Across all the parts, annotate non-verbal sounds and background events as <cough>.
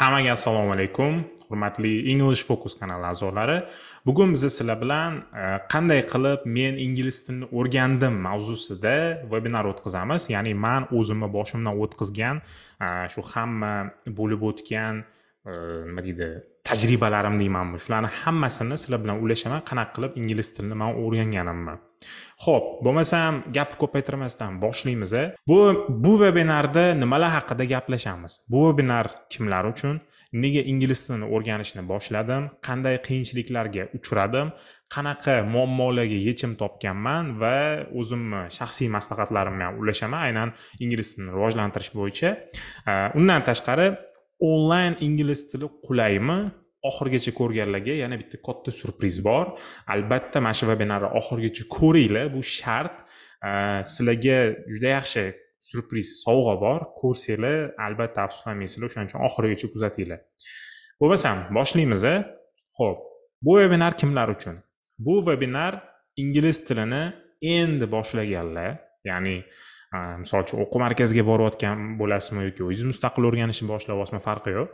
hammaga assalomu alaykum hurmatli english focus kanali a'zolari bugun biz sizlar bilan e, qanday qilib men ingliz tilini o'rgandim mavzusida vebinar o'tkazamiz ya'ni man o'zimni boshimdan o'tkazgan e, shu hamma bo'lib o'tgan e, nima deydi tajribalarim deymanmi shularni hammasini sizlar bilan ulashaman qanaqa qilib ingliz tilini man o'rganganimni ho'p bo'lmasam gapni ko'paytirmasdan boshlaymiz bu bu vebinarda nimalar haqida gaplashamiz bu vebinar kimlar uchun nega ingliz tilini o'rganishni boshladim qanday qiyinchiliklarga uchradim qanaqa muammolarga yechim topganman va o'zimni shaxsiy maslahatlarimni ham ulashaman aynan ingliz tilini rivojlantirish bo'yicha undan tashqari onlayn ingliz tili qulaymi oxirigacha ko'rganlarga yana bitta katta syurpriz bor albatta mana shu vebinarni oxirigacha ko'ringlar bu shart e, sizlarga juda yaxshi syurpriz sovg'a bor ko'rsanglar albatta afsuslanmaysizlar o'shaning uchun oxirigacha kuzatinglar bo'lmasam boshlaymiz ho'p bu vebinar kimlar uchun bu vebinar ingliz tilini endi boshlaganlar ya'ni Э, misol uchun o'quv markaziga borayotgan bo'lasizmi yoki o'zingiz mustaqil o'rganishni boshlayapsizmi farqi yo'q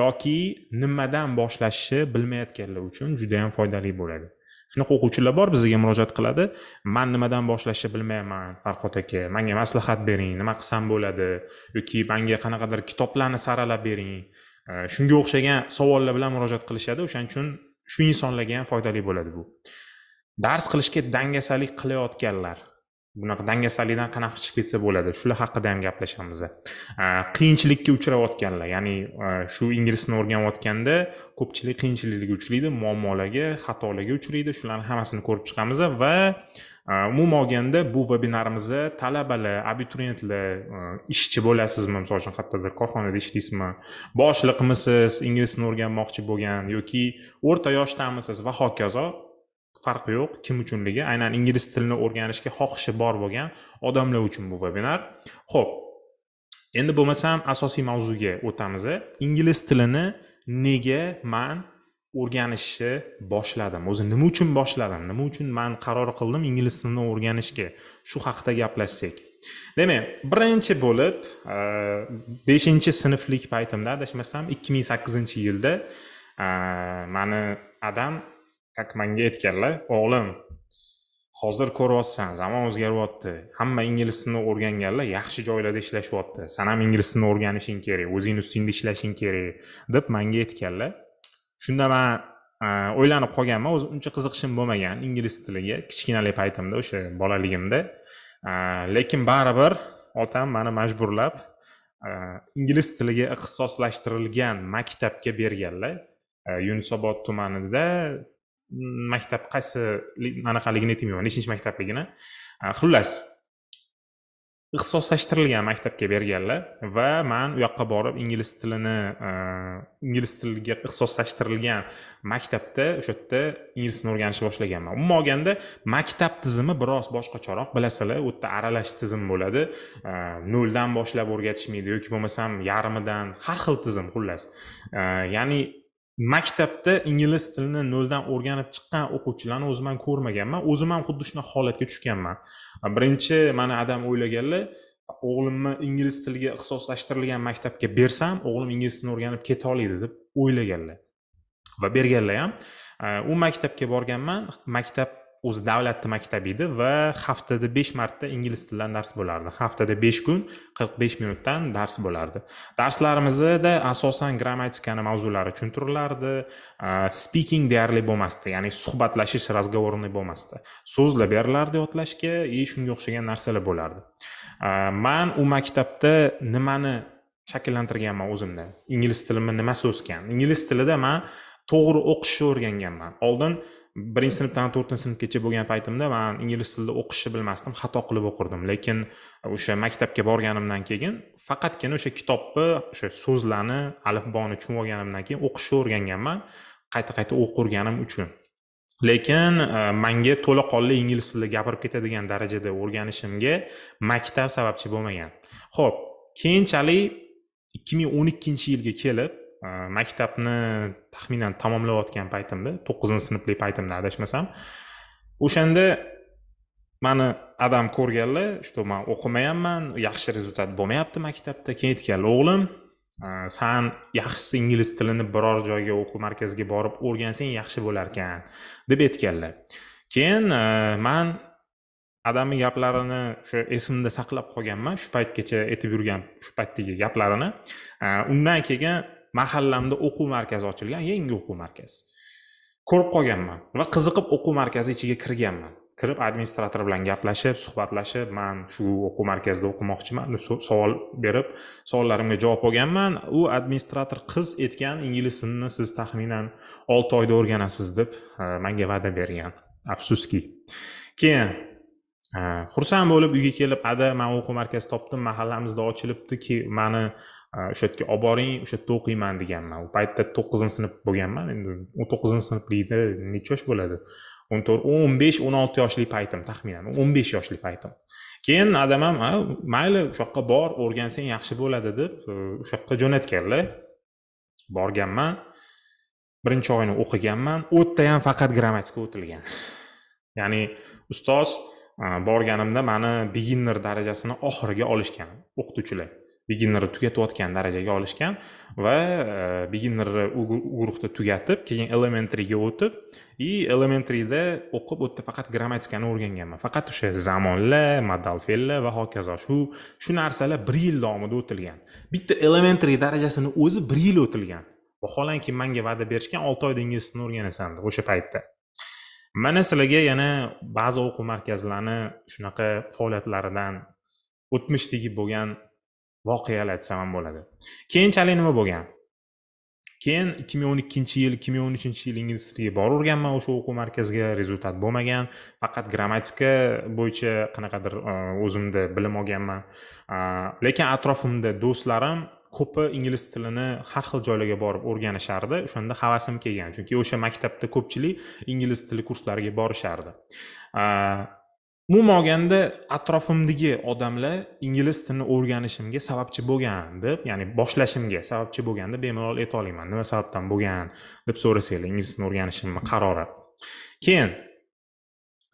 yoki nimadan boshlashni bilmayotganlar uchun juda yam foydali bo'ladi shunaqa o'quvchilar bor bizga murojaat qiladi man nimadan boshlashni bilmayman farhod aka manga maslahat bering nima qilsam bo'ladi yoki manga qanaqadir kitoblarni saralab bering э, shunga o'xshagan savollar bilan murojaat qilishadi o'shaning uchun shu insonlarga ham foydali bo'ladi bu dars qilishga dangasalik qilayotganlar bunaqa dangasalikdan qanaqa chiqib ketsa bo'ladi shular haqida ham gaplashamiz qiyinchilikka uchrayotganlar ya'ni shu ingliz tilini o'rganayotganda ko'pchilik qiyinchiliklarga uchraydi muammolarga xatolarga uchraydi shularni hammasini ko'rib chiqamiz va umuman olganda bu vebinarimizda talabalar abituriyentlar ishchi bo'lasizmi misol uchun qayerdadir korxonada ishlaysizmi boshliqmisiz ingliz tilini o'rganmoqchi bo'lgan yoki o'rta yoshdamisiz va hokazo farqi yo'q kim uchunligi aynan ingliz tilini o'rganishga xohishi bor bo'lgan odamlar uchun bu vebinar ho'p endi bo'lmasam asosiy mavzuga o'tamiz ingliz tilini nega man o'rganishni boshladim o'zi nima uchun boshladim nima uchun man qaror qildim ingliz tilini o'rganishga shu haqida gaplashsak demak birinchi bo'lib e, beshinchi sinflik paytimda adashmasam ikki ming sakkizinchi yilda e, mani adam как akmanga aytganlar o'g'lim hozir ko'ryapsan zamon o'zgaryapti hamma ingliz tilini o'rganganlar yaxshi joylarda ishlashyapti san ham ingliz tilini o'rganishing kerak o'zingni ustingda ishlashing kerak deb manga aytganlar shunda man e, o'ylanib qolganman ўзим uncha qiziqishim bo'lmagan ingliz tiliga kichkinalik paytimda o'sha bolaligimda e, lekin baribir otam mani majburlab e, ingliz tiliga ixtisoslashtirilgan maktabga berganlar yunusobod tumanida maktab qaysi anaqaligini aytmayman nechinchi maktabligini xullas ixtisoslashtirilgan maktabga berganlar va man u yoqqa borib ingliz tilini ingliz tiliga ixtisoslashtirilgan maktabda o'sha yerda ingliz tilini o'rganishni boshlaganman umuman olganda maktab tizimi biroz boshqacharoq bilasizlar u yerda aralash tizim bo'ladi noldan boshlab o'rgatishmaydi yoki bo'lmasam yarmidan har xil tizim xullas ya'ni maktabda ingliz tilini noldan o'rganib chiqqan o'quvchilarni o'zim ham ko'rmaganman o'zim ham xuddi shunaqa holatga tushganman birinchi mana adam o'ylaganlar o'g'limni ingliz tiliga ixtisoslashtirilgan maktabga bersam o'g'lim ingliz tilini o'rganib keta oladi deb o'ylaganlar va berganlar ham u maktabga borganman maktab o'zi davlatni maktabi edi va haftada besh marta ingliz tilidan dars bo'lardi haftada besh kun qirq besh minutdan dars bo'lardi darslarimizda asosan grammatikani mavzulari tushuntirilardi speaking deyarli bo'lmasdi ya'ni suhbatlashish разговорный bo'lmasdi so'zlar berilardi yodlashga и e, shunga o'xshagan narsalar bo'lardi man u maktabda nimani shakllantirganman o'zimda ingliz tilimni nima o'sgan ingliz tilida man to'g'ri o'qishni o'rganganman oldin birinchi sinfdan to'rtinchi sinfgacha bo'lgan paytimda man ingliz tilida o'qishni bilmasdim xato qilib o'qirdim lekin o'sha maktabga borganimdan keyin faqatgina o'sha kitobni o'sha so'zlarni alifboni tushunib olganimdan keyin o'qishni o'rganganman qayta qayta o'qirganim uchun lekin e, manga to'laqonli ingliz tilida gapirib ketadigan darajada o'rganishimga maktab sababchi bo'lmagan ho'p keyinchalik ikki ming o'n ikkinchi yilga kelib Э, maktabni taxminan tamomlayotgan paytimda to'qqizinchi sinfli paytimda adashmasam o'shanda mani adam ko'rganlar что man o'qimayapman yaxshi rezultat bo'lmayapti maktabda keyin aytganlar o'g'lim e, san yaxshisi ingliz tilini biror joyga o'quv markaziga borib o'rgansang yaxshi bo'larkan deb aytganlar keyin e, man adamni gaplarini o'sha esimda saqlab qolganman shu paytgacha aytib yurgan shu paytdagi gaplarini e, undan keyin mahallamda o'quv markazi ochilgan yangi o'quv markazi ko'rib qolganman va qiziqib o'quv markazi ichiga kirganman kirib administrator bilan gaplashib suhbatlashib man shu o'quv markazida o'qimoqchiman deb savol berib savollarimga javob olganman u administrator qiz aytgan ingliz tilini siz taxminan olti oyda o'rganasiz deb e, manga va'da bergan afsuski keyin e, xursand bo'lib uyga kelib ada man o'quv markazi topdim mahallamizda ochilibdi mani o'sha yerga olib boring o'sha yerda o'qiyman deganman u paytda to'qqizinchi sinf bo'lganman endi u to'qqizinchi sinflikda necha yosh bo'ladi o'n to'rt o'n besh o'n olti yoshlik paytim taxminan o'n besh yoshlik paytim keyin adamam mayli o'sha yoqqa bor o'rgansang yaxshi bo'ladi deb o'sha e, yoqqa jo'natganlar borganman birinchi oyni o'qiganman yerda ham faqat grammatika o'tilgan ya'ni ustoz e, borganimda mani beginner darajasini oxiriga olishgan o'qituvchilar beginnerni tugatayotgan darajaga olishgan va e, beginnerni u guruhda tugatib keyin elementaryga o'tib и elementaryda o'qib u yerda faqat grammatikani o'rganganman faqat o'sha zamonlar modal fe'llar va hokazo shu shu narsalar bir yil davomida o'tilgan bitta elementary darajasini o'zi bir yil o'tilgan vaholanki manga va'da berishgan olti oyda ingliz tilini o'rganasan deb o'sha paytda mana sizlarga yana ba'zi o'quv markazlarni shunaqa faoliyatlaridan o'tmishdagi bo'lgan voqealar aytsam ham bo'ladi keyinchalik nima bo'lgan keyin ikki ming o'n ikkinchi yil ikki ming o'n uchinchi yil ingliz tiliga borib o'rganman o'sha o'quv markaziga rezultat bo'lmagan faqat grammatika bo'yicha qanaqadir e, o'zimda bilim olganman e, lekin atrofimda do'stlarim ko'pi ingliz tilini har xil joylarga borib o'rganishardi o'shanda havasim kelgan chunki o'sha maktabda ko'pchilik ingliz tili kurslariga borishardi e, Umuman olganda, atrofimdagi odamlar ingliz tilini o'rganishimga sababchi bo'lgan deb, ya'ni boshlashimga sababchi bo'lgan deb bemalol ayta olaman. Nima sababdan bo'lgan deb so'rasanglar, ingliz tilini o'rganishimni qarori. Keyin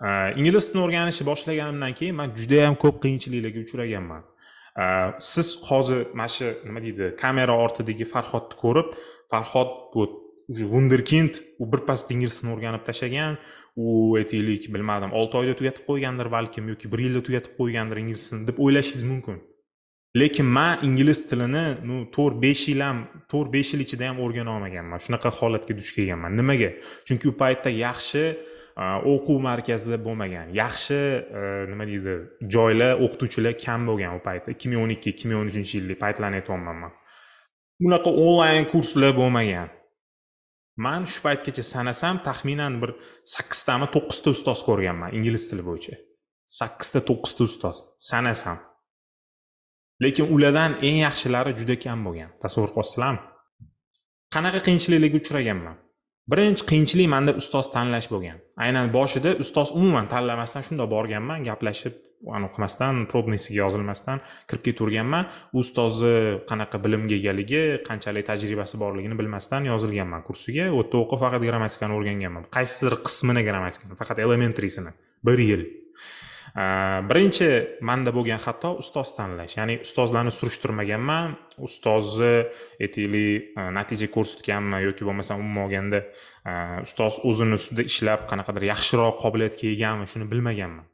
e, ingliz tilini o'rganishni boshlaganimdan keyin man juda ham ko'p qiyinchiliklarga uchraganman. E, siz hozir mana shu nima deydi, kamera ortidagi Farhodni ko'rib, Farhod bu вундеркинд u birpasda ingliz tilini o'rganib tashlagan u aytaylik bilmadim olti oyda tugatib qo'ygandir balkim yoki bir yilda tugatib qo'ygandir ingliz tilini deb o'ylashingiz mumkin lekin man ingliz tilini ну to'rt besh yil ham to'rt besh yil ichida ham o'rgana olmaganman shunaqa holatga duch kelganman nimaga chunki u paytda yaxshi e, o'quv markazida bo'lmagan yaxshi e, nima deydi joylar o'qituvchilar kam bo'lgan u paytda ikki ming o'n ikki ikki ming o'n uchinchi yillik paytlarni aytyapman man bunaqa onlayn kurslar bo'lmagan man shu paytgacha sanasam taxminan bir sakkiztami to'qqizta ustoz ko'rganman ingliz tili bo'yicha sakkizta to'qqizta ustoz sanasam lekin ulardan eng yaxshilari juda kam bo'lgan tasavvur qilyapsizlarmi qanaqa qiyinchiliklarga uchraganman birinchi qiyinchilik manda ustoz tanlash bo'lgan aynan boshida ustoz umuman tanlamasdan shundoq borganman gaplashib anavi qilmasdan yozilmasdan kirib ketaverganman u ustozni qanaqa bilimga egaligi qanchalik tajribasi borligini bilmasdan yozilganman kursiga u yerda o'qib faqat grammatikani o'rganganman qaysidir qismini grammatikani faqat elementarisini bir yil birinchi manda bo'lgan xato ustoz tanlash ya'ni ustozlarni surishtirmaganman ustozni aytaylik natija ko'rsatganmi yoki bo'lmasam umuman olganda ustoz o'zini ustida ishlab qanaqadir yaxshiroq qobiliyatga egami shuni bilmaganman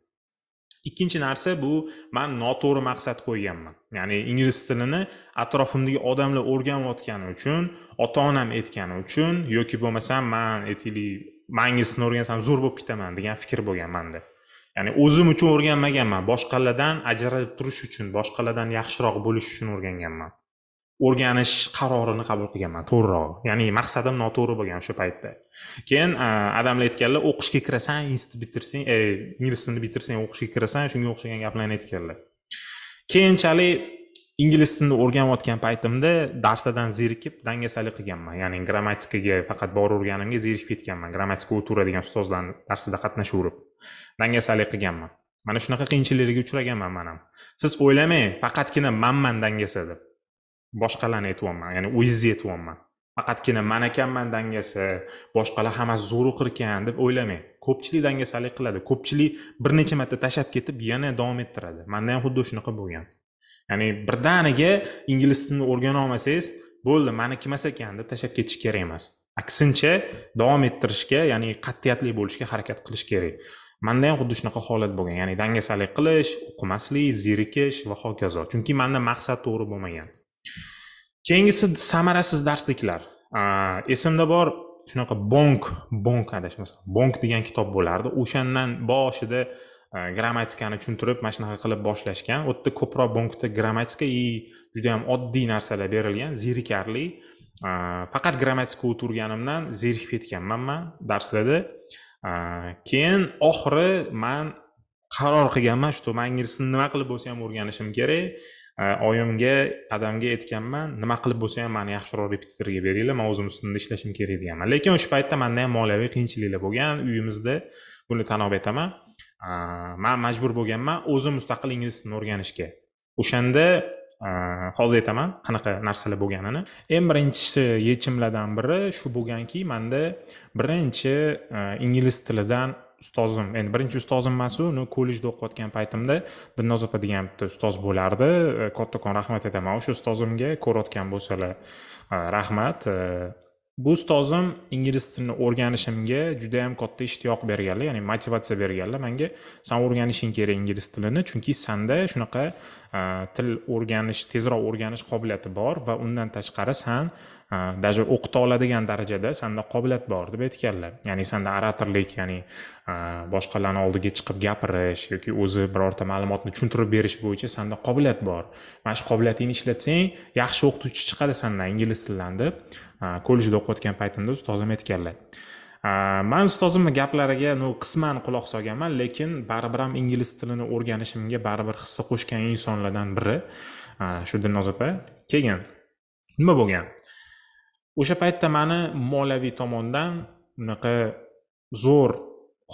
ikkinchi narsa bu man noto'g'ri maqsad qo'yganman ya'ni ingliz tilini atrofimdagi odamlar o'rganayotgani uchun ota onam aytgani uchun yoki bo'lmasam man aytaylik man ingliz tilini o'rgansam zo'r bo'lib ketaman degan fikr bo'lgan manda ya'ni o'zim uchun o'rganmaganman boshqalardan ajralib turish uchun boshqalardan yaxshiroq bo'lish uchun o'rganganman o'rganish qarorini qabul qilganman to'g'rirog'i ya'ni maqsadim noto'g'ri bo'lgan o'sha paytda keyin e, adamlar aytganlar o'qishga kirasan institut bitirsang e, ingliz tilini bitirsang o'qishga kirasan shunga o'xshagan gaplarni aytganlar keyinchalik ingliz tilini o'rganayotgan paytimda darslardan zerikib dangasalik qilganman ya'ni grammatikaga faqat boraverganimga zerikib ketganman grammatika o'taveradigan ustozlarni darsida qatnashaverib dangasalik qilganman mana shunaqa qiyinchiliklarga uchraganman man ham siz o'ylamang faqatgina manman dangasa deb boshqalarni aytyapman ya'ni o'zingizni aytyapman faqatgina man ekanman dangasa boshqalar hammasi zo'r ekan deb o'ylamang ko'pchilik dangasalik qiladi ko'pchilik bir necha marta tashlab ketib yana davom ettiradi manda ham xuddi shunaqa bo'lgan ya'ni birdaniga ingliz tilini o'rgana olmasangiz bo'ldi maniki emas ekan deb tashlab ketish kerak emas aksincha davom ettirishga ya'ni qat'iyatli bo'lishga harakat qilish kerak manda ham xuddi shunaqa holat bo'lgan ya'ni dangasalik qilish o'qimaslik zerikish va hokazo chunki manda maqsad to'g'ri bo'lmagan keyingisi samarasiz darsliklar esimda bor shunaqa bonk bonk adashmasam bonk degan kitob bo'lardi o'shandan boshida grammatikani tushuntirib mana shunaqa qilib boshlashgan u yerda ko'proq bonkda grammatika и juda ham oddiy narsalar berilgan zerikarli faqat grammatika o'tirganimdan zerikib ketganman man darslarda keyin oxiri man qaror qilganman что man ingliz tilini nima qilib bo'lsa ham o'rganishim kerak Э, oyimga adamga aytganman nima qilib bo'lsa ham mani yaxshiroq repetitorga beringlar man o'zim ustimda ishlashim kerak deganman lekin o'sha paytda manda ham moliyaviy qiyinchiliklar bo'lgan uyimizda buni tan olib aytaman man majbur bo'lganman o'zim mustaqil ingliz tilini o'rganishga o'shanda hozir aytaman qanaqa narsalar bo'lganini eng birinchi yechimlardan biri shu bo'lganki manda birinchi ingliz tilidan ustozim endi birinchi ustozim emasu uni kollejda o'qiyotgan paytimda dilnoz opa degan bitta ustoz bo'lardi e, kattakon rahmat aytaman o'sha ustozimga ko'rayotgan bo'lsalar e, rahmat e, bu ustozim ingliz tilini o'rganishimga juda yam katta ishtiyoq berganlar ya'ni motivatsiya berganlar manga san o'rganishing kerak ingliz tilini chunki sanda shunaqa til o'rganish tezroq o'rganish qobiliyati bor va undan tashqari san даже o'qita oladigan darajada sanda qobiliyat bor deb aytganlar ya'ni sanda oratorlik ya'ni boshqalarni oldiga chiqib gapirish yoki o'zi birorta ma'lumotni tushuntirib berish bo'yicha sanda qobiliyat bor mana shu qobiliyatingni ishlatsang yaxshi o'qituvchi chiqadi sandan ingliz tilidan deb kollejda o'qiyotgan paytimda ustozim aytganlar man ustozimni gaplariga ну qisman quloq solganman lekin baribir ham ingliz tilini o'rganishimga baribir hissa qo'shgan insonlardan biri shu dilnoz opa keyin nima bo'lgan o'sha paytda mani moliyaviy tomondan unaqa zo'r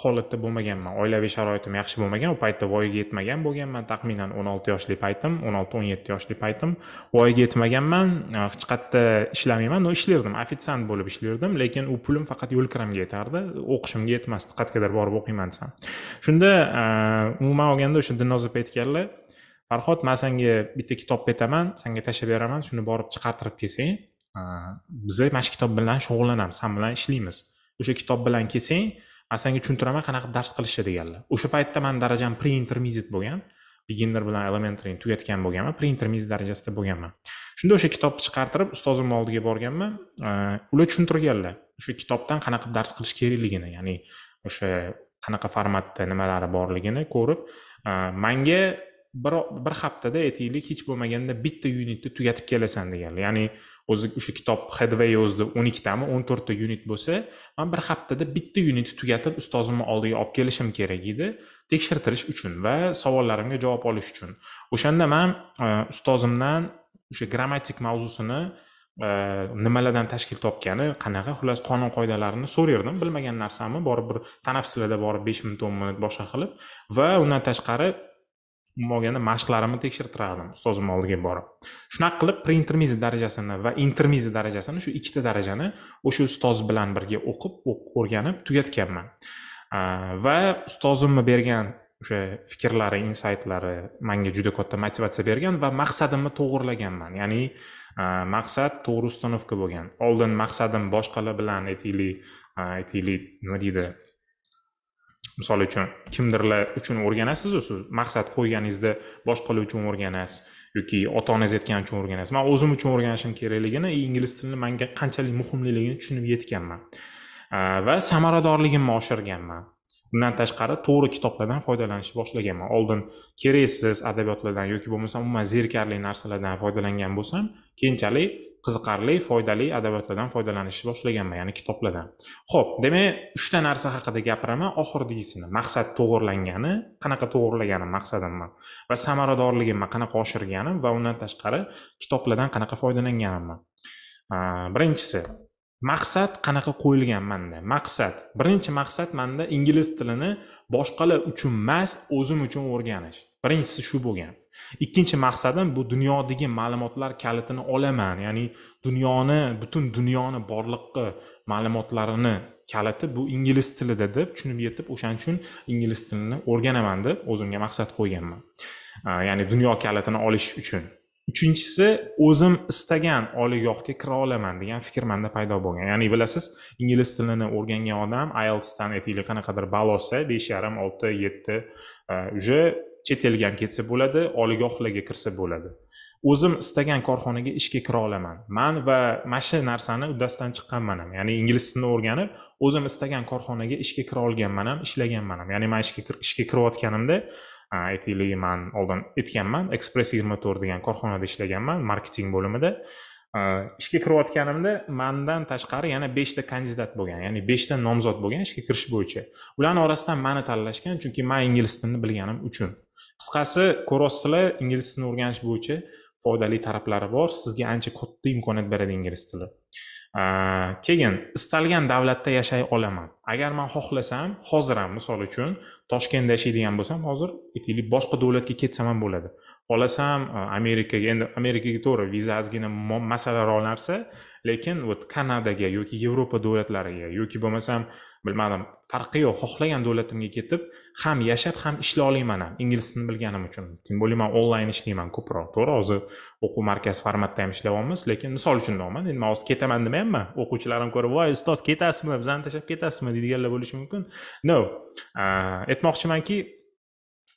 holatda bo'lmaganman oilaviy sharoitim yaxshi bo'lmagan u paytda voyaga yetmagan bo'lganman taxminan o'n olti yoshli paytim o'n olti o'n yetti yoshli paytim voyaga yetmaganman e, hech qayerda ishlamayman но ishlardim ofitsiant bo'lib ishlardim lekin u pulim faqat yo'l kiramga yetardi o'qishimga yetmasdi qayergadir borib o'qiyman desam shunda e, umuman olganda o'sha dinozov aytganlar farhod man senga bitta kitob beraman senga tashlab beraman shuni borib chiqartirib kelsang e, biz mana shu kitob bilan shug'ullanamiz san bilan ishlaymiz o'sha kitob bilan kelsang man senga tushuntiraman qanaqa dars qilishni deganlar o'sha paytda mani darajam pre intermediate bo'lgan beginner bilan elementary tugatgan bo'lganman pre intermediate darajasida bo'lganman shunda o'sha kitobni chiqartirib ustozimni oldiga borganman ular tushuntirganlar o'sha kitobdan qanaqa dars qilish kerakligini ya'ni o'sha qanaqa formatda nimalari borligini ko'rib manga bir bir haftada aytaylik hech bo'lmaganda bitta unitni tugatib kelasan deganlar ya'ni o'zi o'sha kitob headway o'zida o'n ikkitami o'n to'rtta unit bo'lsa man bir haftada bitta unit tugatib ustozimni oldiga olib kelishim kerak edi tekshirtirish uchun va savollarimga javob olish uchun o'shanda man e, ustozimdan o'sha grammatik mavzusini e, nimalardan tashkil topgani qanaqa xullas qonun qoidalarini so'rardim bilmagan narsamni borib bir tanaffuslarda borib besh minut o'n minut boshqa qilib va undan tashqari bo'lganda mashqlarimni tekshirtirardim ustozim oldiga borib shunaqa qilib preintermizi darajasini va intermizi darajasini shu ikkita darajani o'sha ustoz bilan birga o'qib o'rganib tugatganman va ustozimni bergan o'sha fikrlari insaytlari menga juda katta motivatsiya bergan va maqsadimni to'g'irlaganman ya'ni maqsad to'g'ri установка bo'lgan oldin maqsadim boshqalar bilan aytaylik aytaylik nima deydi misol uchun kimdirlar uchun o'rganasiz siz maqsad qo'yganingizda boshqalar uchun o'rganasiz yoki ota onangiz aytgani uchun o'rganasiz man o'zim uchun o'rganishim kerakligini ingliz tilini manga qanchalik muhimligini tushunib yetganman va samaradorligimni oshirganman bundan tashqari to'g'ri kitoblardan foydalanishni boshlaganman oldin keraksiz adabiyotlardan yoki bo'lmasam umuman zerikarli narsalardan foydalangan bo'lsam keyinchalik qiziqarli foydali adabiyotlardan foydalanishni boshlaganman ya'ni kitoblardan ho'p demak uchta narsa haqida gapiraman oxirgisini maqsad to'g'irlangani qanaqa to'g'irlaganim maqsadimni va samaradorligimni qanaqa oshirganim va undan tashqari kitoblardan qanaqa foydalanganimni birinchisi maqsad qanaqa qo'yilgan manda maqsad birinchi maqsad manda ingliz tilini boshqalar uchun emas o'zim uchun o'rganish birinchisi shu bo'lgan ikkinchi maqsadim bu dunyodagi ma'lumotlar kalitini olaman ya'ni dunyoni butun dunyoni borliqqa ma'lumotlarini kaliti bu ingliz tilida deb tushunib yetib o'shaning uchun ingliz tilini o'rganaman deb o'zimga maqsad qo'yganman ya'ni dunyo kalitini olish uchun uchinchisi o'zim istagan oliygohga kira olaman degan fikr manda paydo bo'lgan ya'ni bilasiz ingliz tilini o'rgangan odam ieltsdan aytaylik qanaqadir ball olsa besh yarim olti yetti уже chet elga ham ketsa bo'ladi oliygohlarga kirsa bo'ladi o'zim istagan korxonaga ishga kira olaman man va mana shu narsani uddasidan chiqqanman ham ya'ni ingliz tilini o'rganib o'zim istagan korxonaga ishga kira olganman ham ishlaganman ham ya'ni man ishga ishga kirayotganimda aytaylik man oldin aytganman express yigirma to'rt degan korxonada ishlaganman marketing bo'limida ishga kirayotganimda mandan tashqari yana beshta kandidat bo'lgan ya'ni beshta nomzod bo'lgan ishga kirish bo'yicha ularni orasidan mani tanlashgan chunki man ingliz tilini bilganim uchun qisqasi ko'roz tili ingliz tilini o'rganish bo'yicha foydali taraflari bor sizga ancha katta imkoniyat beradi ingliz tili keyin istalgan davlatda yashay olaman agar man xohlasam hozir ham misol uchun toshkentda yashaydigan bo'lsam hozir aytaylik boshqa davlatga ketsam ham bo'ladi xohlasam amerikaga endi amerikaga to'g'ri viza ozgina masalaroq narsa lekin вот kanadaga yoki yevropa davlatlariga yoki bo'lmasam bilmadim farqi yo'q xohlagan davlatimga ketib ham yashab ham ishlay olaman ham ingliz tilini bilganim uchun тем более man onlayn ishlayman ko'proq to'g'ri hozir o'quv markazi formatda ham ishlayapmiz lekin misol uchun deyapman endi man hozir ketaman demayapman o'quvchilarim ko'rib voy ustoz ketasizmi bizani tashlab ketasizmi deydiganlar bo'lishi mumkin no aytmoqchimanki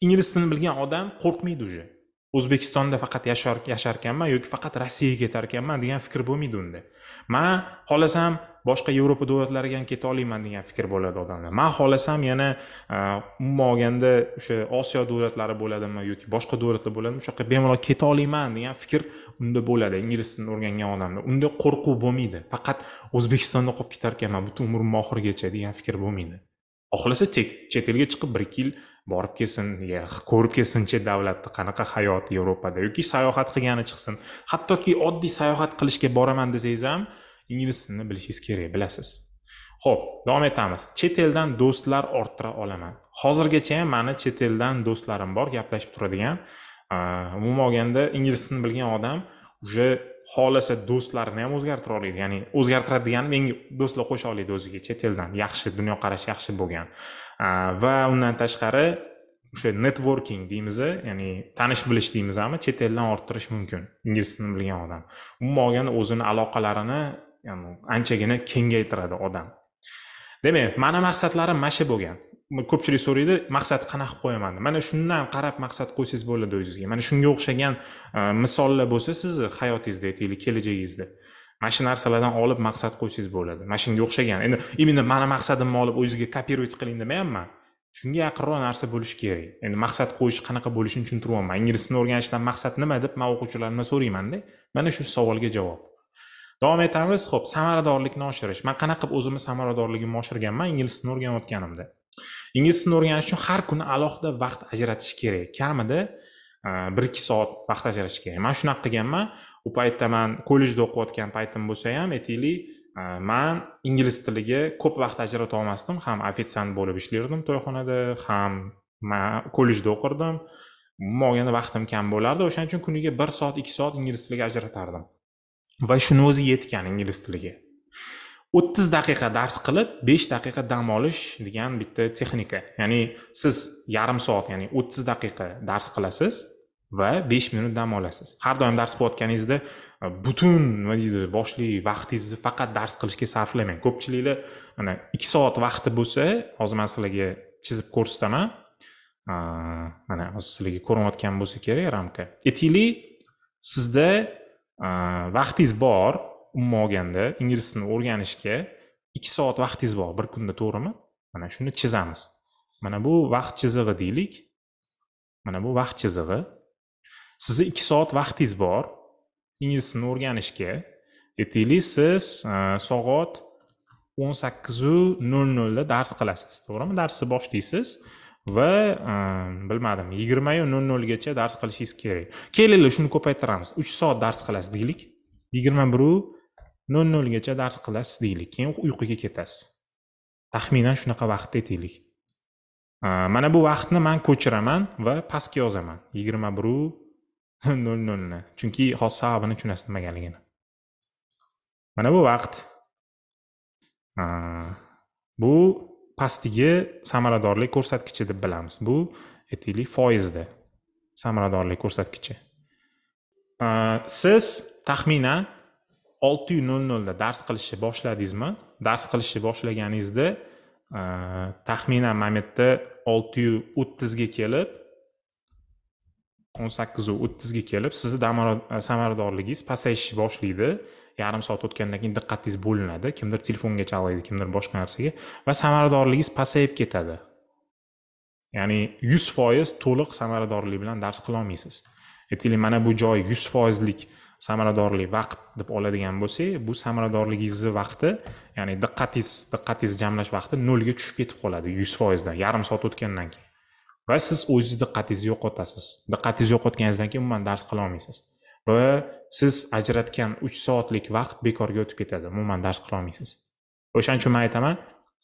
ingliz tilini bilgan odam qo'rqmaydi уже o'zbekistonda faqat yashar yashar ekanman yoki faqat rossiyaga ketar ekanman degan fikr bo'lmaydi unda man xohlasam boshqa yevropa davlatlariga ham keta olmayman degan fikr bo'ladi odamda man xohlasam yana e, umuman olganda o'sha osiyo davlatlari bo'ladimi yoki boshqa davlatlar bo'ladimi o'sha yoqqa bemalol keta olaman degan fikr unda bo'ladi ingliz tilini o'rgangan odamda unda qo'rquv bo'lmaydi faqat o'zbekistonda qolib ketar ekanman butun umrim oxirigacha degan fikr bo'lmaydi xohlasa chet elga chiqib bir ikki yil borib kelsin ko'rib kelsinchi davlatni qanaqa hayot yevropada yoki sayohat qilgani chiqsin hattoki oddiy sayohat qilishga boraman desangiz ham ingliz tilini bilishingiz kerak bilasiz ho'p davom etamiz chet eldan do'stlar orttira olaman hozirgacha ham mani chet eldan do'stlarim bor gaplashib turadigan umuman olganda ingliz tilini bilgan odam уже xohlasa do'stlarini ham o'zgartira oladi ya'ni o'zgartiradi degani menga do'stlar qo'sha oladi o'ziga chet eldan yaxshi dunyoqarashi yaxshi bo'lgan va undan tashqari o'sha networking deymiz ya'ni tanish bilish deymizmi chet eldan orttirish mumkin ingliz tilini bilgan odam umuman olganda o'zini aloqalarini anchagina kengaytiradi odam demak mani maqsadlarim mana shu bo'lgan ko'pchilik so'raydi maqsad qanaqa qo'yaman mana shundan qarab maqsad qo'ysangiz bo'ladi o'zingizga mana shunga o'xshagan e, misollar bo'lsa sizni hayotingizda aytaylik kelajagingizda mana shu narsalardan olib maqsad qo'ysangiz bo'ladi mana shunga o'xshagan endi именно mani maqsadimni olib o'ziga kopировать qiling demayapman shunga yaqinroq narsa bo'lishi kerak endi maqsad qo'yish qanaqa bo'lishini tushuntiryapman ingliz tilini o'rganishdan maqsad nima deb man o'quvchilarimdan so'raymanda mana shu savolga javob davom etamiz ho'p samaradorlikni oshirish man qanaqa qilib o'zimni samaradorligimni oshirganman ingliz tilini o'rganayotganimda ingliz tilini o'rganish uchun har kuni alohida vaqt ajratish kerak kamida bir ikki soat vaqt ajratish kerak man shunaqa qilganman u paytda man kollejda o'qiyotgan paytim bo'lsa ham aytaylik e, man ingliz tiliga ko'p vaqt ajrata olmasdim ham ofitsiant bo'lib ishlardim to'yxonada ham man kollejda o'qirdim umuman olganda vaqtim kam bo'lardi o'shaning uchun kuniga bir soat ikki soat ingliz tiliga ajratardim va shuni o'zi yetgan ingliz tiliga o'ttiz daqiqa dars qilib besh daqiqa dam olish degan bitta texnika ya'ni siz yarim soat ya'ni o'ttiz daqiqa dars qilasiz va besh minut dam olasiz har doim dars qilayotganingizda e, butun nima deydi boshli vaqtingizni faqat dars qilishga sarflamang ko'pchiliklar mana ikki soat vaqti bo'lsa hozir man sizlarga chizib ko'rsataman e, mana hozir sizlarga ko'rinayotgan bo'lsa kerak ramka aytaylik sizda e, vaqtingiz bor umuman olganda ingliz tilini o'rganishga ikki soat vaqtingiz bor bir kunda to'g'rimi mana shuni chizamiz mana bu vaqt chizig'i deylik mana bu vaqt chizig'i sizni ikki soat vaqtingiz bor ingliz tilini o'rganishga aytaylik siz e, soat o'n sakkizu nol nolda dars qilasiz to'g'rimi darsni boshlaysiz va e, bilmadim yigirmayu nol nolgacha dars qilishingiz kerak kelinglar shuni ko'paytiramiz uch soat dars qilasiz deylik yigirma biru nol nolgacha dars qilasiz deylik keyin uyquga ketasiz taxminan shunaqa vaqtda aytaylik e, mana bu vaqtni man ko'chiraman va pastga yozaman yigirma biru <laughs> nol nolni chunki hozir sababini tushunasiz nimagaligini mana bu vaqt bu pastigi samaradorlik ko'rsatkichi deb bilamiz bu aytaylik foizda samaradorlik ko'rsatkichi siz taxminan olti yu nol nolda dars qilishni boshladingizmi dars qilishni boshlaganingizda taxminan momentda olti yu o'ttizga kelib o'n sakkizu o'ttizga kelib sizni e, samaradorligingiz pasayish boshlaydi yarim soat o'tgandan keyin diqqatingiz bo'linadi kimdir telefonga chalg'iydi kimdir boshqa narsaga va samaradorligingiz pasayib ketadi ya'ni yuz foiz to'liq samaradorlik bilan dars qilolmaysiz aytaylik e, mana bu joy yuz foizlik samaradorlik vaqt deb oladigan bo'lsak bu samaradorligingizni vaqti ya'ni diqqatingiz diqqatingizni jamlash vaqti nolga tushib ketib qoladi yuz foizdan yarim soat o'tgandan keyin va siz o'zingizni diqqatingizni yo'qotasiz diqqatingizni yo'qotganingizdan keyin umuman dars qila olmaysiz va siz ajratgan uch soatlik vaqt bekorga o'tib ketadi umuman dars qila olmaysiz o'shaning uchun man aytaman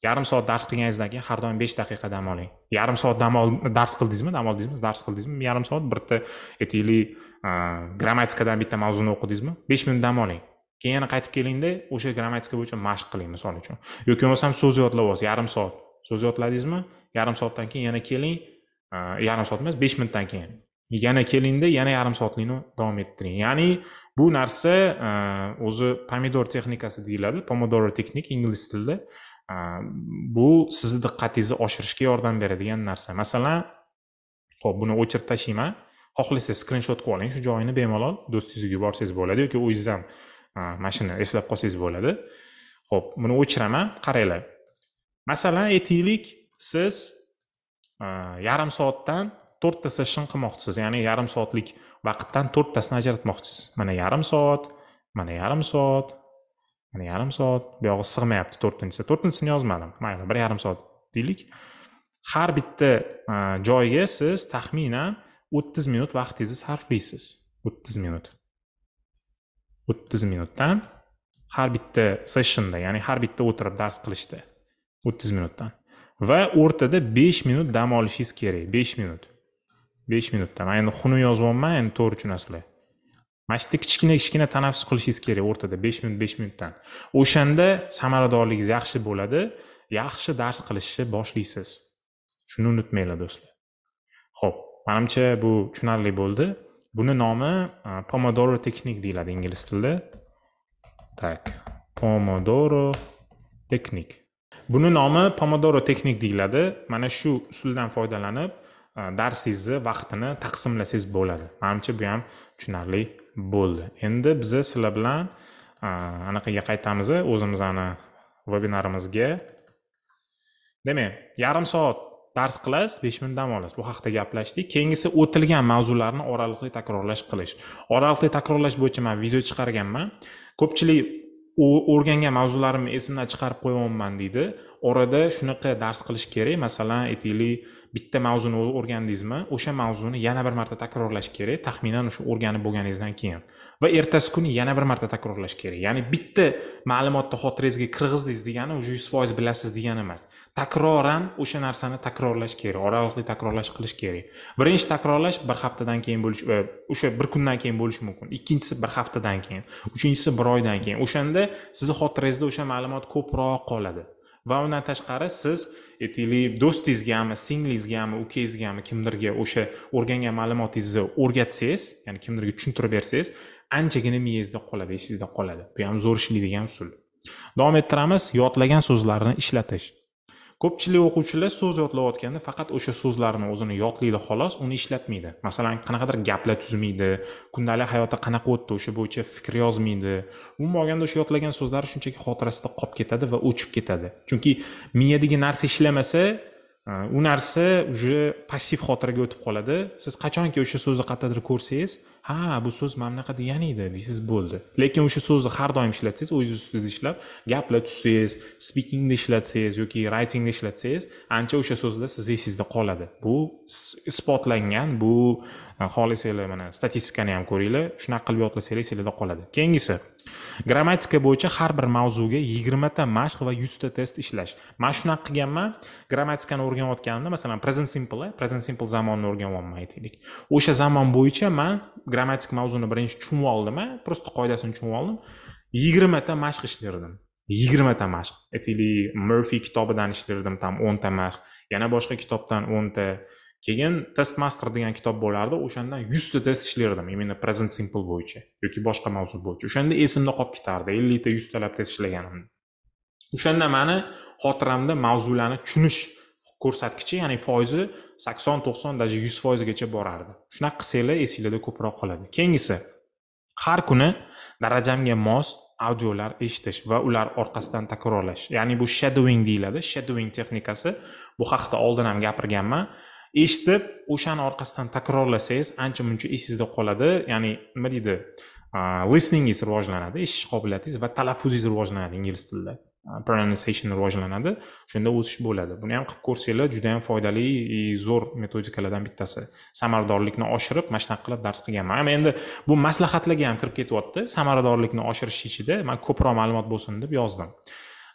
yarim soat dars qilganingizdan keyin har doim besh daqiqa dam oling yarim soat dam ol dars qildingizmi dam oldingizmi dars qildingizmi yarim soat bitta aytaylik e, grammatikadan bitta mavzuni o'qidingizmi besh minut dam oling keyin yana qaytib kelingda o'sha grammatika bo'yicha mashq qiling misol uchun yoki bo'lmasam so'z yodlab olasiz yarim soat so'z yodladingizmi yarim soatdan keyin yana keling Э, yarim soat emas besh minutdan keyin yana kelingda yana yarim soatlikni davom ettiring ya'ni bu narsa e, o'zi pomidor texnikasi deyiladi pomodoro teknik ingliz tilida e, bu sizni diqqatingizni oshirishga yordam beradigan narsa masalan ho'p buni o'chirib tashlayman xohlasangiz skrinshot qilib oling shu joyini bemalol do'stingizga yuborsangiz bo'ladi yoki o'zingiz ham e, mana shuni eslab qolsangiz bo'ladi ho'p buni o'chiraman qaranglar masalan aytaylik siz Э, yarim soatdan to'rttasi shin qilmoqchisiz ya'ni yarim soatlik vaqtdan to'rttasini ajratmoqchisiz mana yarim soat mana yarim soat mana yarim soat buyog'i sig'mayapti to'rtinchisi to'rtinchisini yozmadim mayli bir yarim soat deylik har bitta e, joyga siz taxminan o'ttiz minut vaqtingizni sarflaysiz o'ttiz minut o'ttiz minutdan har bitta sessionda ya'ni har bitta o'tirib dars qilishda o'ttiz minutdan va o'rtada 5 minut dam olishingiz kerak 5 minut 5 minutdan endi xunuk yozyapman endi to'g'ri tushunasizlar mana shu yerda kichkina kichkina tanaffus qilishingiz kerak o'rtada 5 minut 5 minutdan o'shanda samaradorligingiz yaxshi bo'ladi yaxshi dars qilishni boshlaysiz shuni unutmanglar do'stlar ho'p manimcha bu tushunarli bo'ldi buni nomi pomodoro texnik deyiladi ingliz tilida так pomodoro teknik buni nomi pomodoro texnik deyiladi mana shu usuldan foydalanib e, darsingizni vaqtini taqsimlasangiz bo'ladi manimcha bu ham tushunarli bo'ldi endi biza sizlar bilan e, anaqaga qaytamiz o'zimizni vebinarimizga demak yarim soat dars qilasiz besh minut dam olasiz bu haqida gaplashdik keyingisi o'tilgan mavzularni oraliqli takrorlash qilish oraliqli takrorlash bo'yicha man video chiqarganman ko'pchilik o'rgangan mavzularimni esimdan chiqarib qo'yyapman deydi orada shunaqa dars qilish kerak masalan aytaylik bitta mavzuni o'rgandingizmi o'sha mavzuni yana bir marta takrorlash kerak taxminan o'sha o'rganib bo'lganingizdan keyin va ertasi kuni yana bir marta takrorlash kerak ya'ni bitta ma'lumotni xotirangizga kirg'izdingiz degani уже yuz foiz bilasiz degani emas takroran o'sha narsani takrorlash kerak oraliqli takrorlash qilish kerak birinchi takrorlash bir haftadan keyin bo'lishi e, o'sha bir kundan keyin bo'lishi mumkin ikkinchisi bir haftadan keyin uchinchisi bir oydan keyin o'shanda sizni xotirangizda o'sha ma'lumot ko'proq qoladi va undan tashqari siz aytaylik do'stingizgami singlingizgami ukangizgami kimdirga o'sha o'rgangan ma'lumotingizni o'rgatsangiz ya'ni kimdirga tushuntirib bersangiz anchagina miyangizda qoladi esingizda qoladi bu ham zo'r ishlaydigan usul davom ettiramiz yodlagan so'zlarni ishlatish ko'pchilik o'quvchilar so'z yodlayotganda faqat o'sha so'zlarni o'zini yodlaydi xolos uni ishlatmaydi masalan qanaqadir gaplar tuzmaydi kundalik hayotda qanaqa o'tdi o'sha bo'yicha fikr yozmaydi umuman olganda o'sha yodlagan so'zlari shunchaki xotirasida qolib ketadi va o'chib ketadi chunki miyadagi narsa ishlamasa u э, narsa уже passiv xotiraga o'tib qoladi siz qachonki o'sha so'zni qayerdadir ko'rsangiz ha bu so'z mana bunaqa degan edi deysiz bo'ldi lekin o'sha so'zni har doim ishlatsangiz o'zingiz ustida ishlab gaplar tutsangiz spikingda ishlatsangiz yoki raytingda ishlatsangiz ancha o'sha so'zlar sizni esingizda qoladi bu isbotlangan bu xohlasanglar mana statistikani ham ko'ringlar shunaqa qilib yodlasanglar esinglarda qoladi keyingisi grammatika bo'yicha har bir mavzuga yigirmata mashq va yuzta test ishlash man shunaqa qilganman grammatikani o'rganayotganimda masalan present simple present simple zamonini o'rganyapman aytaylik o'sha zamon bo'yicha man grammatik mavzuni birinchi tushunib oldim просто qoidasini tushunib oldim yigirmata mashq ishlardim yigirmata mashq aytaylik murfi kitobidan ishlardim там o'nta mashq yana boshqa kitobdan o'nta keyin test master degan kitob bo'lardi o'shandan yuzta test ishlardim именно present simple bo'yicha yoki boshqa mavzu bo'yicha o'shanda esimda qolib ketardi ellikta yuztalab test ishlaganimni o'shanda mani xotiramda mavzularni tushunish ko'rsatkichi ya'ni foizi sakson to'qson даже yuz foizgacha borardi shunaqa qilsanglar esinglarda ko'proq qoladi keyingisi har kuni darajamga mos audiolar eshitish va ular orqasidan takrorlash ya'ni bu shadowing deyiladi shadowing texnikasi bu haqida oldin ham gapirganman eshitib o'shani orqasidan takrorlasangiz ancha muncha esingizda qoladi ya'ni nima deydi listeningiz rivojlanadi eshitish qobiliyatingiz va talaffuzingiz rivojlanadi ingliz tilida pronunciation rivojlanadi shunda o'sish bo'ladi buni ham qilib ko'rsanglar juda yam foydali e, zo'r metodikalardan bittasi samaradorlikni oshirib mana shunaqa qilib dars qilganman endi bu maslahatlarga ham kirib ketyapti samaradorlikni oshirish ichida man ko'proq ma'lumot bo'lsin deb yozdim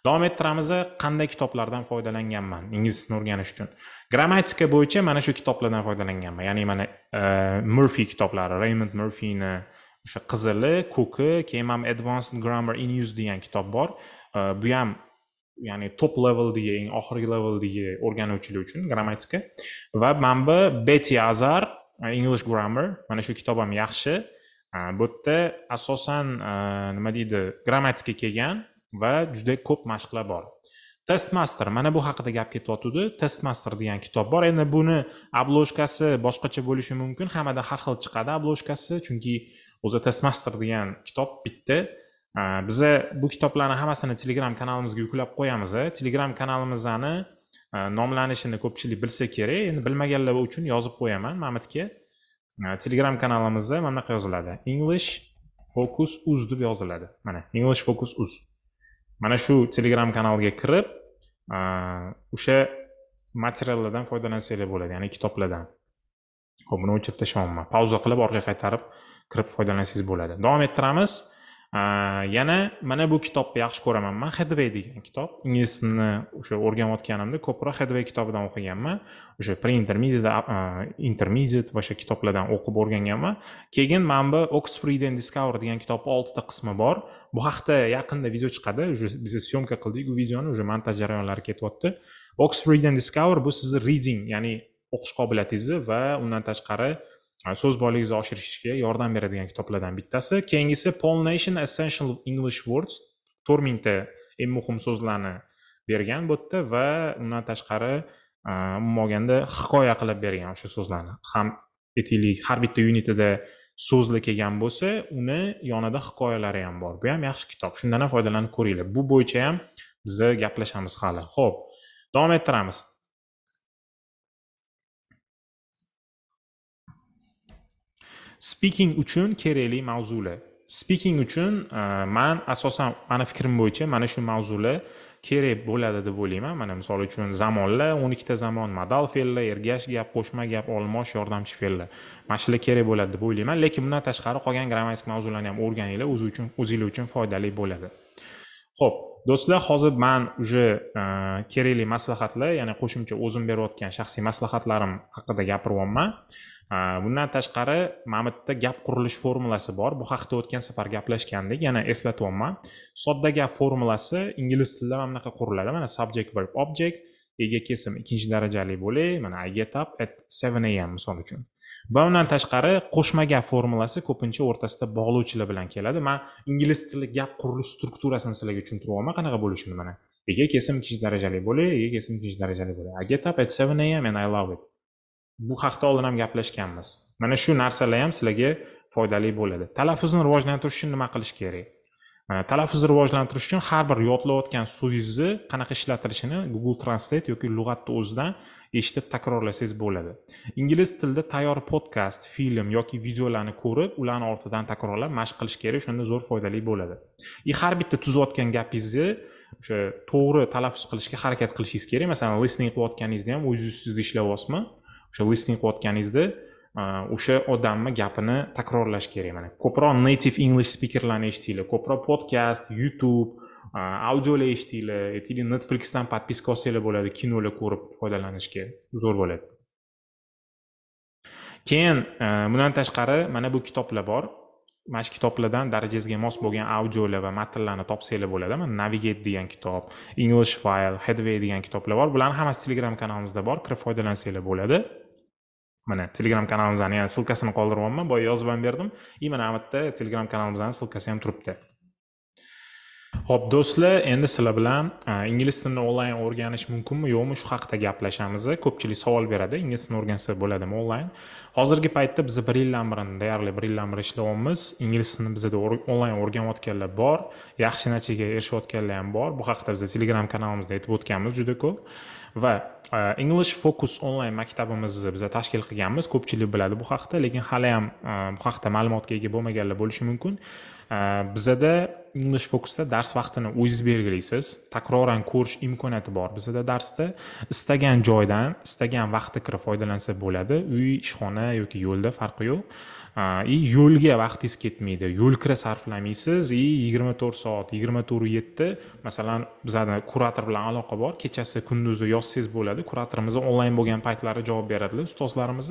davom ettiramiz qanday kitoblardan foydalanganman ingliz tilini o'rganish uchun grammatika bo'yicha mana shu kitoblardan foydalanganman ya'ni mana e, Murphy kitoblari raymond Murphyni, o'sha qizili ko'ki keyin ham advanced grammar in use degan kitob bor e, bu ham ya'ni top leveldagi eng oxirgi leveldagi o'rganuvchilar uchun grammatika va mana bu Betty azar e, english grammar mana shu kitob ham yaxshi bu yerda asosan nima deydi grammatika kelgan va juda ko'p mashqlar bor testmaster mana bu haqida gap ketyotgandi testmaster degan kitob bor endi buni обложкasi boshqacha bo'lishi mumkin hammada har xil chiqadi обложкasi chunki o'zi testmaster degan kitob bitta biza bu kitoblarni hammasini telegram kanalimizga yuklab qo'yamiz telegram kanalimizni nomlanishini ko'pchilik bilsa kerak endi bilmaganlar uchun yozib qo'yaman mamitga telegram kanalimizni mana bunaqa yoziladi english focus uz deb yoziladi mana english focus uz mana shu telegram kanalga kirib o'sha materiallardan foydalansanglar bo'ladi ya'ni kitoblardan ho'p buni o'chirib tashlayapman pauza qilib orqaga qaytarib kirib foydalansangiz bo'ladi davom ettiramiz yana mana bu kitobni yaxshi ko'raman man hedvey degan kitob ingliz tilini o'sha o'rganayotganimda ko'proq hedvey kitobidan o'qiganman o'sha pre intermediate intermediate va o'sha kitoblardan o'qib o'rganganman keyin mana bu oxford and discover degan kitobni oltita qismi bor bu haqda yaqinda video chiqadi уже biz syomka qildik u videoni уже montaj jarayonlari ketyapti oxford and discover bu sizni reading ya'ni o'qish qobiliyatingizni va undan tashqari so'z boyligingizni oshirishga yordam beradigan kitoblardan bittasi keyingisi pol nation essential english words to'rt mingta eng muhim so'zlarni bergan bu yerda va undan tashqari umuman olganda hikoya qilib bergan o'sha so'zlarni ham aytaylik har bitta unitida so'zlar kelgan bo'lsa uni yonida hikoyalari ham bor bu ham yaxshi kitob shundan ham foydalanib ko'ringlar bu bo'yicha ham biz gaplashamiz hali ho'p davom ettiramiz speaking uchun kerakli mavzular speaking uchun e, man asosan mani fikrim bo'yicha mana shu mavzular kerak bo'ladi deb o'ylayman mana misol uchun zamonlar o'n ikkita zamon modal fe'llar ergash gap qo'shma gap olmosh yordamchi fe'llar mana shular kerak bo'ladi deb o'ylayman lekin bundan tashqari qolgan grammatik mavzularni ham o'rganinglar o'zi uchun o'zinglar uchun foydali bo'ladi ho'p do'stlar hozir man уже e, kerakli maslahatlar ya'ni qo'shimcha o'zim berayotgan shaxsiy maslahatlarim haqida gapiryapman bundan tashqari mana bu yerda gap qurilish formulasi bor bu haqida o'tgan safar gaplashgandik yana eslatyapman sodda gap formulasi ingliz tilida mana bunaqa quriladi mana subject verb object ega kesim ikkinchi darajali bo'lak mana i get up at seven am misol uchun va undan tashqari qo'shma gap formulasi ko'pincha o'rtasida bog'lovchilar bilan keladi man ingliz tili gap qurilish strukturasini sizlarga tushuntiryapman qanaqa bo'lishini mana ega kesim ikkinchi darajali bo'lak ega kesim ikkinchi darajali bo'lak i get up at seven am and i love it bu haqda oldin ham gaplashganmiz mana shu narsalar ham sizlarga foydali bo'ladi talaffuzni rivojlantirish uchun nima qilish kerak mana talaffuzni rivojlantirish uchun har bir yodlayotgan so'zingizni qanaqa ishlatilishini google translate yoki lug'atni o'zidan eshitib takrorlasangiz bo'ladi ingliz tilida tayyor podkast film yoki videolarni ko'rib ularni ortidan takrorlab mashq qilish kerak shunda zo'r foydali bo'ladi и e, har bitta tuzayotgan gapingizni o'sha to'g'ri talaffuz qilishga harakat qilishingiz kerak masalan listening qilayotganingizda ham o'zingiz ustingizda ishlayapsizmi o'sha listening qilayotganingizda e, o'sha odamni gapini takrorlash kerak mana ko'proq native english speakerlarni eshitinglar ko'proq podkast youtube e, audiolar eshitinglar aytaylik e, netflixdan подписка olsanglar bo'ladi kinolar ko'rib foydalanishga zo'r bo'ladi keyin bundan tashqari mana bu kitoblar bor mana shu kitoblardan darajangizga mos bo'lgan audiolar va matnlarni topsanglar bo'ladi mana navigate degan kitob english file headway degan kitoblar bor bularni hammasi telegram kanalimizda bor kirib foydalansanglar bo'ladi mana telegram kanalimizni ham ssilkasini qoldiryapman boya yozib ham berdim и mana bu yerda telegram kanalimizni ssilkasi ham turibdi ho'p do'stlar endi sizlar bilan e, ingliz tilini onlayn o'rganish mumkinmi yo'qmi shu haqida gaplashamiz ko'pchilik savol beradi ingliz tilini o'rgansa bo'ladimi onlayn hozirgi paytda biz bir yildan beri deyarli bir yildan beri ishlayapmiz ingliz tilini bizada onlayn o'rganayotganlar bor yaxshi natijaga erishayotganlar ham bor bu haqida biz telegram kanalimizda aytib o'tganmiz juda ko'p va e, english focus onlayn maktabimizni biza tashkil qilganmiz ko'pchilik biladi bu haqda lekin hali ham e, bu haqda ma'lumotga ega bo'lmaganlar bo'lishi mumkin e, bizada english focusda dars vaqtini o'zingiz belgilaysiz takroran ko'rish imkoniyati bor bizada darsda istagan joydan istagan vaqtda kirib foydalansa bo'ladi uy ishxona yoki yo'lda farqi yo'q и yo'lga vaqtingiz ketmaydi yo'lkira sarflamaysiz и yigirma to'rt soat yigirma to'rt yetti masalan bizani kurator bilan aloqa bor kechasi kunduzi yozsangiz bo'ladi kuratorimiz onlayn bo'lgan paytlari javob beradilar ustozlarimiz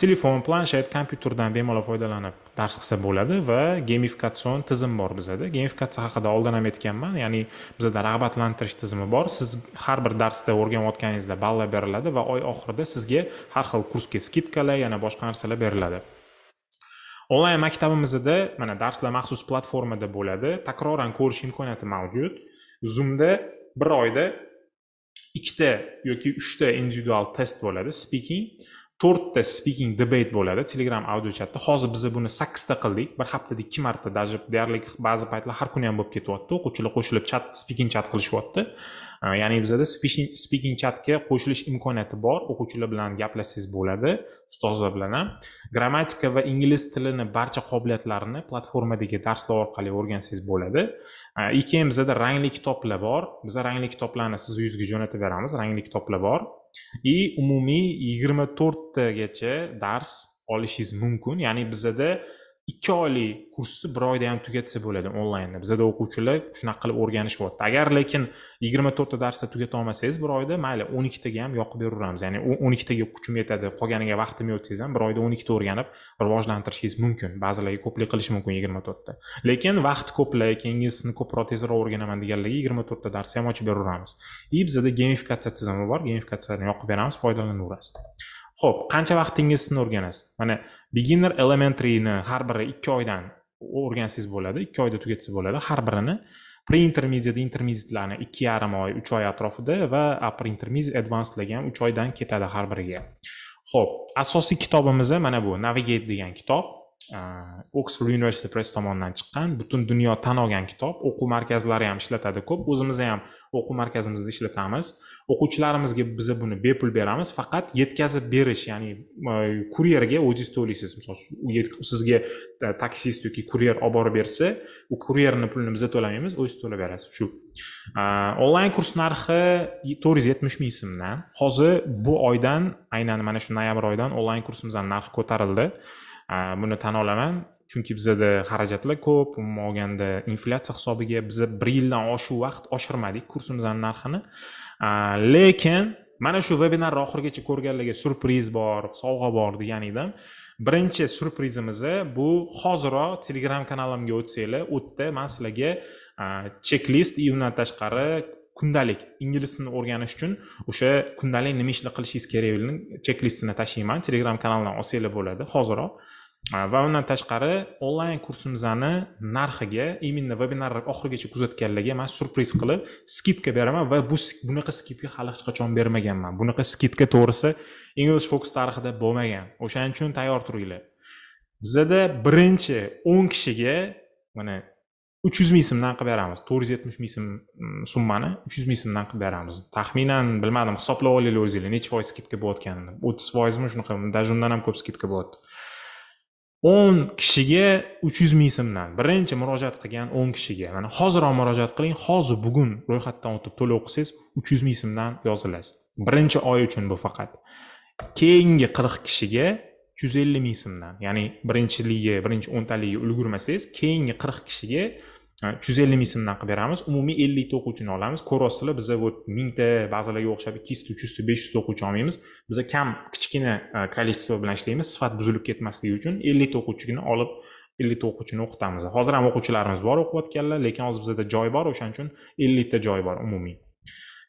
telefon planshet kompyuterdan bemalol foydalanib dars qilsa bo'ladi va gamifikatsion tizim bor bizada gamifikatsiya haqida oldin ham aytganman ya'ni bizada rag'batlantirish tizimi bor siz har bir darsda o'rganayotganingizda ballar beriladi va oy oxirida sizga har xil kursga skidkalar yana boshqa narsalar beriladi onlayn maktabimizda mana darslar maxsus platformada bo'ladi takroran ko'rish imkoniyati mavjud zoomda bir oyda ikkita yoki uchta individual test bo'ladi speaking to'rtta speaking debate bo'ladi telegram audio chatda hozir biz buni sakkizta qildik bir haftada ikki marta даже deyarli ba'zi paytlar har kuni ham bo'lib ketyapti o'quvchilar qo'shilib chat speaking chat qilishyapti ya'ni bizada speaking chatga qo'shilish imkoniyati bor o'quvchilar bilan gaplashsangiz bo'ladi ustozlar bilan ham grammatika va ingliz tilini barcha qobiliyatlarini platformadagi darslar orqali o'rgansangiz bo'ladi и keyin bizada rangli kitoblar bor biza rangli kitoblarni sizni yuzga jo'natib beramiz rangli kitoblar bor и umumiy yigirma to'rttagacha dars olishingiz mumkin ya'ni bizada ikki oylik kursni bir oyda ham tugatsa bo'ladi onlaynda bizada o'quvchilar shunaqa qilib o'rganishyapti agar lekin yigirma to'rtta darsda tugata olmasangiz bir oyda mayli o'n ikkitaga ham yoqib beraveramiz ya'ni o'n ikkitaga kuchim yetadi qolganiga vaqtim yo'q desangiz ham bir oyda o'n ikkita o'rganib rivojlantirishingiz mumkin ba'zilarga ko'plik qilishi mumkin yigirma to'rtta lekin vaqt ko'plik inglizni ko'proq tezroq o'rganaman deganlarga yigirma to'rtta darsni ham ochib beraveramiz и bizada gamifikatsiya tizimi bor gamifikatsiyani yoqib beramiz foydalanaverasiz ho'p qancha vaqtingizni o'rganasiz mana beginner elementaryni har biri ikki oydan o'rgansangiz bo'ladi ikki oyda tugatsa bo'ladi har birini pre intermediate intermediatelarni ikki yarim oy uch oy atrofida va upper intermediate advanced ham uch oydan ketadi har biriga ho'p asosiy kitobimiz mana bu navigate degan kitob oxford university press tomonidan chiqqan butun dunyo tan olgan kitob o'quv markazlari ham ishlatadi ko'p o'zimiz ham o'quv markazimizda ishlatamiz o'quvchilarimizga biza buni bepul beramiz faqat yetkazib berish ya'ni e, kuryerga o'zingiz to'laysiz misol uchun sizga e, taksist yoki kuryer olib borib bersa u kuryerni pulini biza to'lamaymiz o'ziz to'lab berasiz shu e, onlayn kurs narxi to'rt yuz yetmish ming so'mdan hozir bu oydan aynan mana shu noyabr oyidan onlayn kursimizni narxi ko'tarildi buni tan olaman chunki bizada xarajatlar ko'p umuman olganda inflyatsiya hisobiga biza bir yildan oshuv vaqt oshirmadik kursimizni narxini lekin mana shu vebinarni oxirigacha ko'rganlarga surpriz bor sovg'a bor degan edim birinchi surprizimizni bu hoziroq telegram kanalimga o'tsanglar u yerda man sizlarga list и undan tashqari kundalik ingliz tilini o'rganish uchun o'sha kundalik nima ishlar qilishingiz kerakligini chek listini tashlayman telegram kanalidan olsanglar bo'ladi hoziroq va undan tashqari onlayn kursimizni narxiga именно vebinar oxirigacha kuzatganlarga man surpriz qilib skidka beraman va bu bunaqa skidka hali hech qachon bermaganman bunaqa skidka to'g'risi english focus tarixida bo'lmagan o'shaning uchun tayyor turinglar bizada birinchi o'n kishiga mana uch yuz ming so'mdan qilib beramiz to'rt yuz yetmish ming so'm mm, summani uch yuz ming so'mdan qilib beramiz taxminan bilmadim hisoblab olinglar o'zinglar necha foiz skidka bo'layotganini o'ttiz foizmi shunaqa даже undan ham ko'p skidka bo'lyapti o'n kishiga uch yuz ming so'mdan birinchi murojaat qilgan o'n kishiga mana hoziroq murojaat qiling hozir bugun ro'yxatdan o'tib to'lov qilsangiz uch yuz ming so'mdan yozilasiz birinchi oy uchun bu faqat keyingi qirq kishiga uch yuz ellik ming so'mdan ya'ni birinchiligi birinchi o'ntaligiga ulgurmasangiz keyingi qirq kishiga yuz ellik ming so'mdan qilib beramiz umumiy ellikta o'quvchini olamiz ko'ryapsizlar biza вот mingta ba'zilarga o'xshab ikki yuzta uch yuzta besh yuzta o'quvchi olmaymiz biza kam kichkina количество e, bilan ishlaymiz sifat buzilib ketmasligi uchun ellikta o'quvchini olib ellikta o'quvchini o'qitamiz hozir ham o'quvchilarimiz bor o'qiyotganlar lekin hozir bizada joy bor o'shaning uchun ellikta joy bor umumiy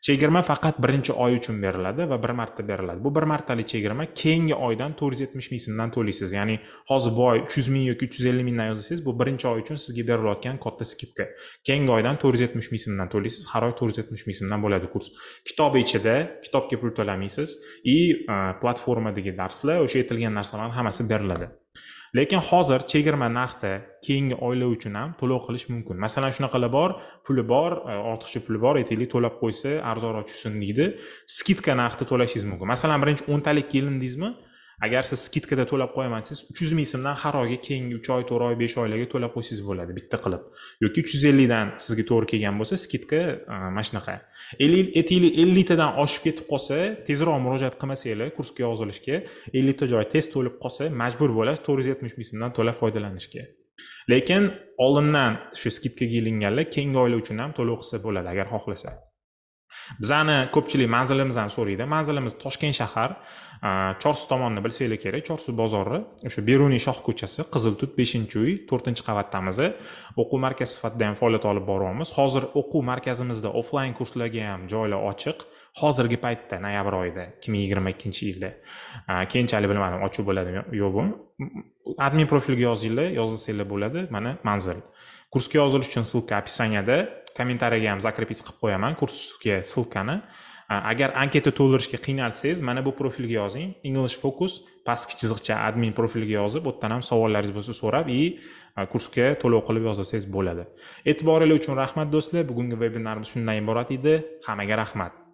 chegirma faqat birinchi oy uchun beriladi va bir marta beriladi bu bir martalik chegirma keyingi oydan to'rt yuz yetmish ming so'mdan to'laysiz ya'ni hozir bu oy uch yuz ming yoki uch yuz ellik mingdan yozsangiz bu birinchi oy uchun sizga berilayotgan katta skidka keyingi oydan to'rt yuz yetmish ming so'mdan to'laysiz har oy to'rt yuz yetmish ming so'mdan bo'ladi kurs kitobi ichida kitobga pul to'lamaysiz и e, platformadagi darslar o'sha aytilgan narsalarni hammasi beriladi lekin hozir chegirma narxda keyingi oila uchun ham to'lov qilish mumkin masalan shunaqalar bor puli bor e, ortiqcha puli bor aytaylik to'lab qo'ysa arzonroq tushsin deydi skidka narxda to'lashingiz mumkin masalan birinchi o'ntalik kelin agar siz skidkada to'lab qo'yaman desangiz uch yuz ming so'mdan har oyga keyingi uch oy to'rt oy besh oylarga to'lab qo'ysangiz bo'ladi bitta qilib yoki uch yuz ellikdan sizga to'g'ri kelgan bo'lsa skidka e, mana shunaqa ellitadan oshib ketib qolsa tezroq murojaat qilmasanglar kursga yozilishga ellikta joy tez to'lib qolsa majbur bo'lasiz to'rt yuz yetmish ming so'mdan to'lab foydalanishga lekin oldindan shu skidkaga ilinganlar keyingi oylar uchun ham to'lov qilsa bo'ladi agar xohlasa bizani ko'pchilik manzilimizni so'raydi manzilimiz toshkent shahar chorsu tomonni bilsanglar kerak chorsu bozori o'sha beruniy shoh ko'chasi qizil tut beshinchi uy to'rtinchi qavatdamiz o'quv markazi sifatida ham faoliyat olib boryapmiz hozir o'quv markazimizda offlayn kurslarga ham joylar ochiq hozirgi paytda noyabr oyida ikki ming yigirma ikkinchi yilda keyinchalik bilmadim ochiq bo'ladimi yo'qmi admin profilga yozinglar yozilsanglar bo'ladi mana manzil kursga yozilish uchun ссылка описанияda kommentariyaga ham закрепить qilib qo'yaman kursga ссылкani agar anketa to'ldirishga qiynalsangiz mana bu profilga yozing english focus pastki chiziqcha admin profiliga yozib u yerdan ham savollaringiz bo'lsa so'rab и kursga to'lov qilib yozasangiz bo'ladi e'tiboringlar uchun rahmat do'stlar bugungi vebinarimiz shundan iborat edi hammaga rahmat